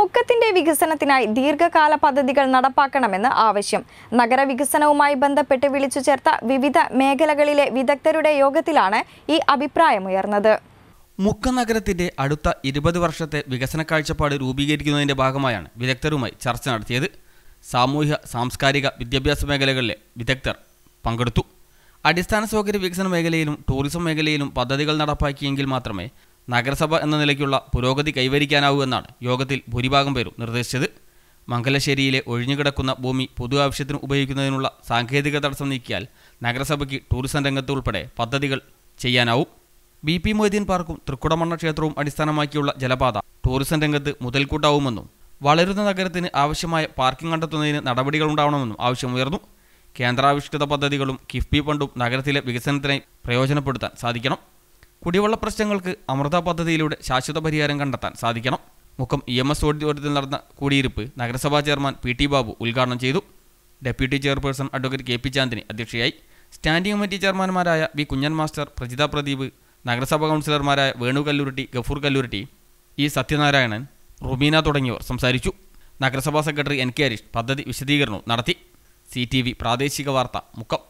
മുക്കത്തിന്റെ വികസനത്തിനായി ദീർഘകാല പദ്ധതികൾ നടപ്പാക്കണമെന്ന് ആവശ്യം നഗരവികസനവുമായി ബന്ധപ്പെട്ട് വിളിച്ചു ചേർത്ത വിവിധ മേഖലകളിലെ വിദഗ്ധരുടെ യോഗത്തിലാണ് ഈ അഭിപ്രായമുയർന്നത് മുക്ക നഗരത്തിന്റെ അടുത്ത ഇരുപത് വർഷത്തെ വികസന കാഴ്ചപ്പാട് രൂപീകരിക്കുന്നതിന്റെ ഭാഗമായാണ് വിദഗ്ധരുമായി ചർച്ച നടത്തിയത് സാമൂഹ്യ സാംസ്കാരിക വിദ്യാഭ്യാസ മേഖലകളിലെ വിദഗ്ധർ പങ്കെടുത്തു അടിസ്ഥാന സൗകര്യ വികസന മേഖലയിലും ടൂറിസം മേഖലയിലും പദ്ധതികൾ നടപ്പാക്കിയെങ്കിൽ മാത്രമേ നഗരസഭ എന്ന നിലയ്ക്കുള്ള പുരോഗതി കൈവരിക്കാനാവൂ എന്നാണ് യോഗത്തിൽ ഭൂരിഭാഗം പേരും നിർദ്ദേശിച്ചത് മംഗലശ്ശേരിയിലെ ഒഴിഞ്ഞുകിടക്കുന്ന ഭൂമി പൊതു ആവശ്യത്തിന് ഉപയോഗിക്കുന്നതിനുള്ള സാങ്കേതിക തടസ്സം നീക്കിയാൽ നഗരസഭയ്ക്ക് ടൂറിസം രംഗത്ത് ഉൾപ്പെടെ പദ്ധതികൾ ചെയ്യാനാവും ബി പി മൊയ്തീൻ പാർക്കും തൃക്കുടമണ്ണ ക്ഷേത്രവും അടിസ്ഥാനമാക്കിയുള്ള ജലപാത ടൂറിസം രംഗത്ത് മുതൽക്കൂട്ടാവുമെന്നും വളരുന്ന നഗരത്തിന് ആവശ്യമായ പാർക്കിംഗ് കണ്ടെത്തുന്നതിന് നടപടികളുണ്ടാവണമെന്നും ആവശ്യമുയർന്നു കേന്ദ്രാവിഷ്കൃത പദ്ധതികളും കിഫ്ബി ഫണ്ടും നഗരത്തിലെ വികസനത്തിനായി പ്രയോജനപ്പെടുത്താൻ സാധിക്കണം കുടിവെള്ള പ്രശ്നങ്ങൾക്ക് അമൃത പദ്ധതിയിലൂടെ ശാശ്വത പരിഹാരം കണ്ടെത്താൻ സാധിക്കണം മുഖം ഇ എം എസ് ഓഡിറ്റോറിയത്തിൽ നടന്ന കൂടിയിരുപ്പ് നഗരസഭാ ചെയർമാൻ പി ടി ബാബു ഉദ്ഘാടനം ചെയ്തു deputy chairperson advocate K P Chandini അധ്യക്ഷയായി സ്റ്റാൻഡിംഗ് കമ്മിറ്റി ചെയർമാൻമാരായ വി കുഞ്ഞൻ മാസ്റ്റർ പ്രജിത പ്രദീപ് നഗരസഭാ കൗൺസിലർമാരായ വേണു കല്ലൂരിട്ടി ഗഫൂർ കല്ലൂരിട്ടി ഇ സത്യനാരായണൻ റുബീന തുടങ്ങിയവർ സംസാരിച്ചു നഗരസഭാ സെക്രട്ടറി എൻ കെ ഹരീഷ് പദ്ധതി വിശദീകരണവും നടത്തി സി പ്രാദേശിക വാർത്ത മുക്കം